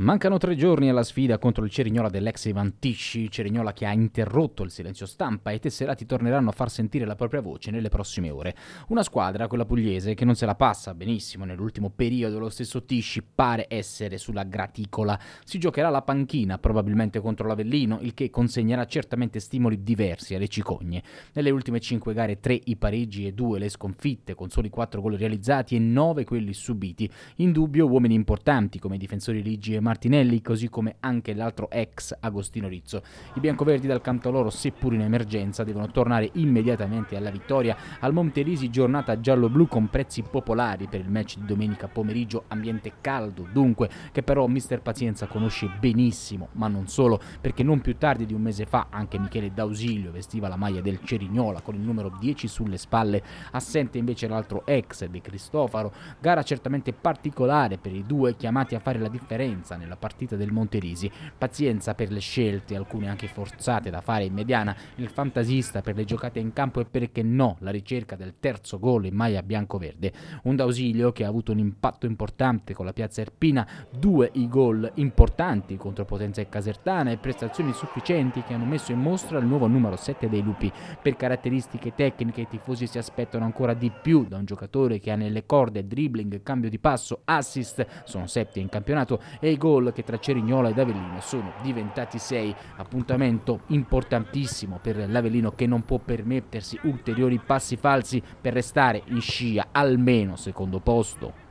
Mancano tre giorni alla sfida contro il Cerignola dell'ex Ivan Tisci, Cerignola che ha interrotto il silenzio stampa e i tesserati torneranno a far sentire la propria voce nelle prossime ore. Una squadra, quella pugliese, che non se la passa benissimo nell'ultimo periodo, lo stesso Tisci pare essere sulla graticola. Si giocherà la panchina, probabilmente contro l'Avellino, il che consegnerà certamente stimoli diversi alle cicogne. Nelle ultime cinque gare tre i pareggi e due le sconfitte, con soli quattro gol realizzati e nove quelli subiti. In dubbio uomini importanti come i difensori Ligi e Mar- Martinelli, così come anche l'altro ex Agostino Rizzo. I biancoverdi dal canto loro, seppur in emergenza, devono tornare immediatamente alla vittoria. Al Montelisi giornata giallo-blu con prezzi popolari per il match di domenica pomeriggio, ambiente caldo dunque, che però mister Pazienza conosce benissimo, ma non solo, perché non più tardi di un mese fa anche Michele D'Ausilio vestiva la maglia del Cerignola con il numero 10 sulle spalle, assente invece l'altro ex De Cristofaro, gara certamente particolare per i due chiamati a fare la differenza nella partita del Monterisi. Pazienza per le scelte, alcune anche forzate da fare in mediana, il fantasista per le giocate in campo e perché no la ricerca del terzo gol in maglia bianco-verde. Un d'ausilio che ha avuto un impatto importante con la piazza Erpina, due i gol importanti contro Potenza e Casertana e prestazioni sufficienti che hanno messo in mostra il nuovo numero 7 dei Lupi. Per caratteristiche tecniche i tifosi si aspettano ancora di più da un giocatore che ha nelle corde dribbling, cambio di passo, assist, sono setti in campionato e i gol gol che tra Cerignola ed Avellino sono diventati 6. Appuntamento importantissimo per l'Avellino che non può permettersi ulteriori passi falsi per restare in scia almeno secondo posto.